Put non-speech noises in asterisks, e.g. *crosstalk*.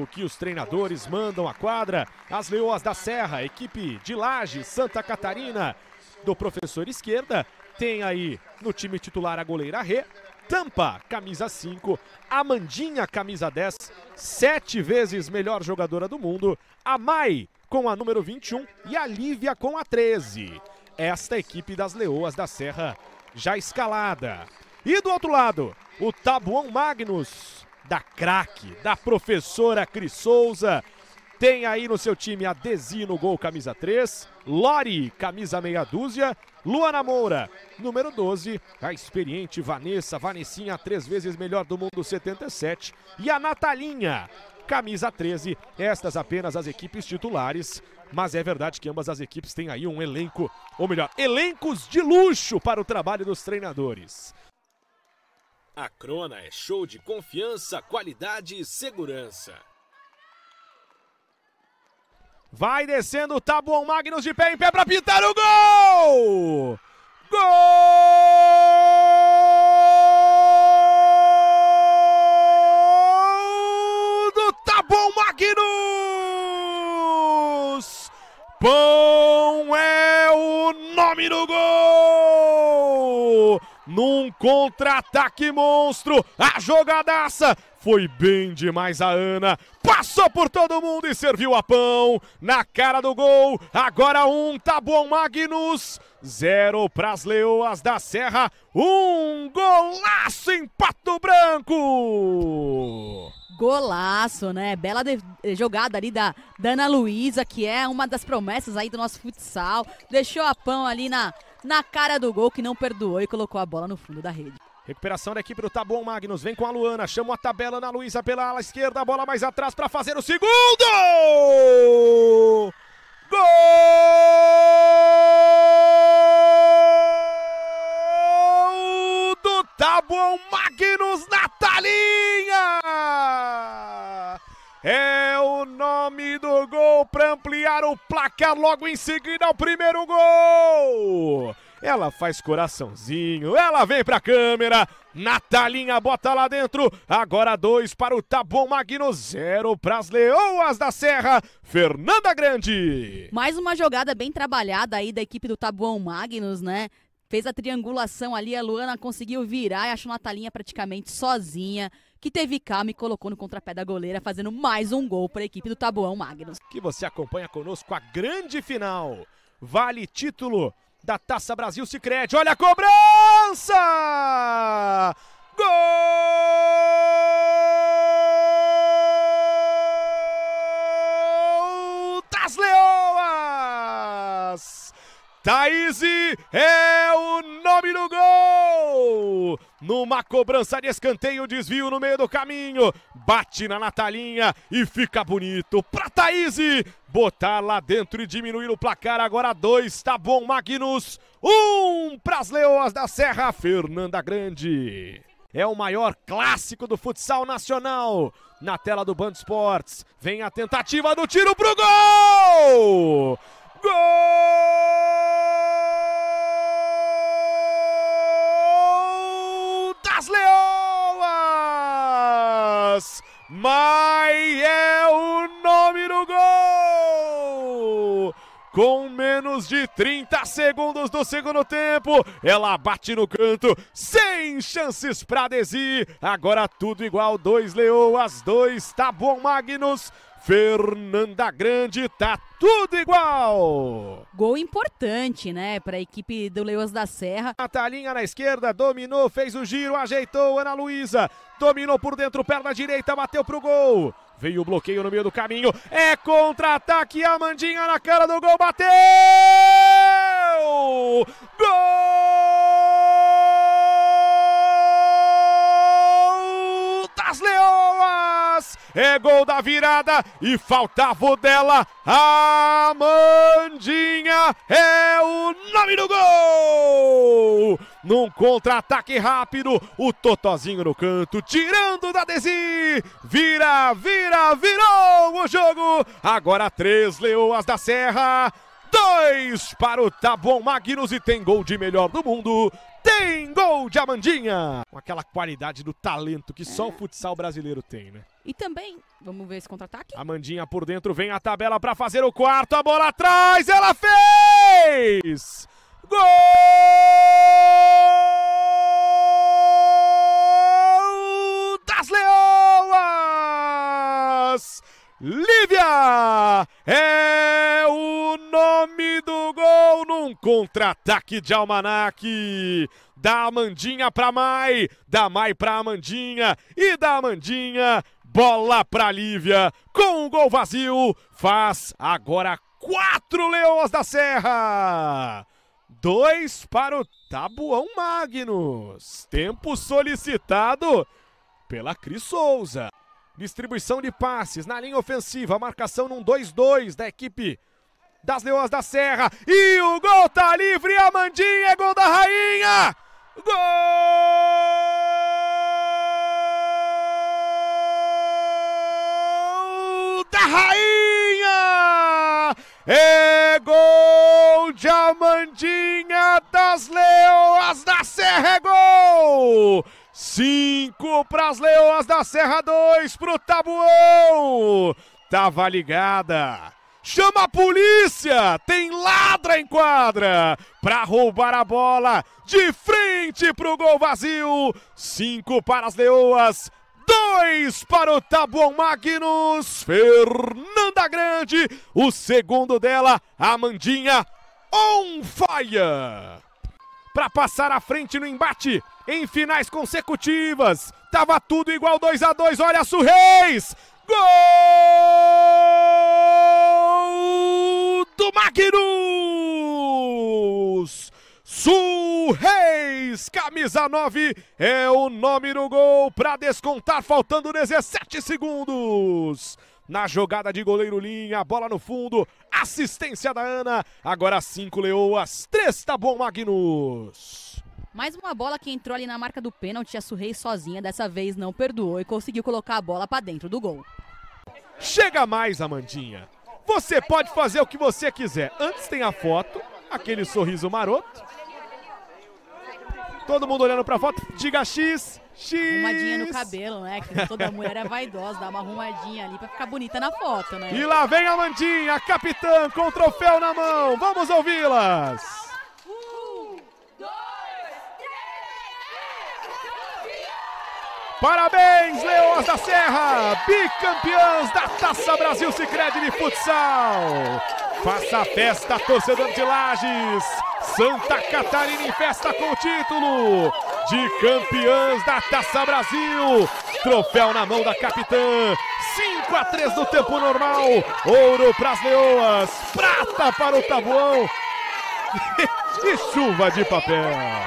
o que os treinadores mandam à quadra. As Leoas da Serra, equipe de Laje, Santa Catarina, do professor esquerda, tem aí no time titular a goleira Rê, Tampa, camisa 5, Amandinha, camisa 10, sete vezes melhor jogadora do mundo, a Mai com a número 21 e a Lívia com a 13. Esta equipe das Leoas da Serra já escalada. E do outro lado, o Tabuão Magnus da craque, da professora Cris Souza. Tem aí no seu time a Desi no gol, camisa 3. Lori, camisa meia dúzia. Luana Moura, número 12. A experiente Vanessa, Vanessinha, três vezes melhor do mundo, 77. E a Natalinha, camisa 13. Estas apenas as equipes titulares. Mas é verdade que ambas as equipes têm aí um elenco, ou melhor, elencos de luxo para o trabalho dos treinadores. A Crona é show de confiança, qualidade e segurança. Vai descendo o Tabuão Magnus de pé em pé para pintar o gol! Gol do Tabuão Magnus! Pão é o nome do gol! num contra-ataque monstro. A jogadaça foi bem demais a Ana. Passou por todo mundo e serviu a pão. Na cara do gol. Agora um, tá bom, Magnus. Zero pras Leoas da Serra. Um golaço em Pato Branco. Golaço, né? Bela de, eh, jogada ali da, da Ana Luísa, que é uma das promessas aí do nosso futsal. Deixou a pão ali na, na cara do gol, que não perdoou e colocou a bola no fundo da rede. Recuperação da equipe do Taboão Magnus. Vem com a Luana. Chama a tabela na Luísa pela ala esquerda. A bola mais atrás para fazer o segundo! gol para ampliar o placar logo em seguida o primeiro gol. Ela faz coraçãozinho, ela vem pra câmera. Natalinha bota lá dentro. Agora dois para o Tabuão Magno, zero para as Leoas da Serra. Fernanda Grande. Mais uma jogada bem trabalhada aí da equipe do Tabuão Magnus, né? Fez a triangulação ali, a Luana conseguiu virar e achou Natalinha praticamente sozinha que teve calma e colocou no contrapé da goleira, fazendo mais um gol para a equipe do Taboão Magnus. Que você acompanha conosco a grande final. Vale título da Taça Brasil Sicredi. Olha a cobrança! Gol! Thaís é o nome do gol! Numa cobrança de escanteio, desvio no meio do caminho, bate na Natalinha e fica bonito pra Thaís botar lá dentro e diminuir o placar. Agora dois, tá bom, Magnus. Um pras Leoas da Serra, Fernanda Grande. É o maior clássico do futsal nacional. Na tela do Band Esportes, vem a tentativa do tiro pro gol! com menos de 30 segundos do segundo tempo. Ela bate no canto, sem chances para Desi. Agora tudo igual, dois Leoas, dois Tabuão tá Magnus. Fernanda Grande, tá tudo igual! Gol importante, né, para a equipe do Leões da Serra. Natalinha na esquerda, dominou, fez o giro, ajeitou Ana Luísa, dominou por dentro, perna direita, bateu pro gol. Veio o bloqueio no meio do caminho. É contra-ataque. Amandinha na cara do gol. Bateu! Gol das Leoas! É gol da virada e faltava o dela. Amandinha! é o nome do gol! Num contra-ataque rápido, o Totozinho no canto, tirando da Desi, vira, vira, virou o jogo! Agora três Leoas da Serra, dois para o Tabon Magnus e tem gol de melhor do mundo, tem Gol de Amandinha! Com aquela qualidade do talento que só o futsal brasileiro tem, né? E também, vamos ver esse contra-ataque. Amandinha por dentro, vem a tabela para fazer o quarto, a bola atrás, ela fez! Gol! das Leoas! Lívia! É um contra-ataque de Almanac. Da Amandinha para Mai, da Mai para Amandinha e da Amandinha, bola para Lívia. Com o um gol vazio, faz agora quatro leões da Serra. Dois para o Tabuão Magnus. Tempo solicitado pela Cris Souza. Distribuição de passes na linha ofensiva, marcação num 2-2 da equipe das Leões da Serra. E o gol tá livre, Amandinha, é gol da Rainha! Gol da Rainha! É gol de Amandinha das Leoas da Serra, é gol! 5 para as Leoas da Serra, 2 para o Tabuão! Tava ligada! chama a polícia, tem ladra em quadra para roubar a bola de frente pro gol vazio. Cinco para as Leoas, dois para o Tabuão Magnus. Fernanda Grande, o segundo dela, Amandinha on fire. Para passar à frente no embate em finais consecutivas, tava tudo igual 2 a 2. Olha o Reis, gol! Renato Magnus! Surreis, camisa 9, é o nome no gol para descontar, faltando 17 segundos. Na jogada de goleiro linha, bola no fundo, assistência da Ana. Agora 5 leoas, 3 tá bom, Magnus. Mais uma bola que entrou ali na marca do pênalti, a Surreis sozinha, dessa vez não perdoou e conseguiu colocar a bola para dentro do gol. Chega mais, Amandinha. Você pode fazer o que você quiser. Antes tem a foto, aquele sorriso maroto. Todo mundo olhando pra foto, diga X, X. Arrumadinha no cabelo, né? Que toda mulher é vaidosa, dá uma arrumadinha ali pra ficar bonita na foto, né? E lá vem a Mandinha, capitã, com o troféu na mão. Vamos ouvi-las. Parabéns, Leões da Serra, bicampeões da Taça Brasil Sicredi de futsal. Faça a festa, torcedor de Lages. Santa Catarina em festa com o título de campeãs da Taça Brasil. Troféu na mão da capitã. 5 a 3 no tempo normal. Ouro para as Leoas, prata para o Tabuão *laughs* e chuva de papel.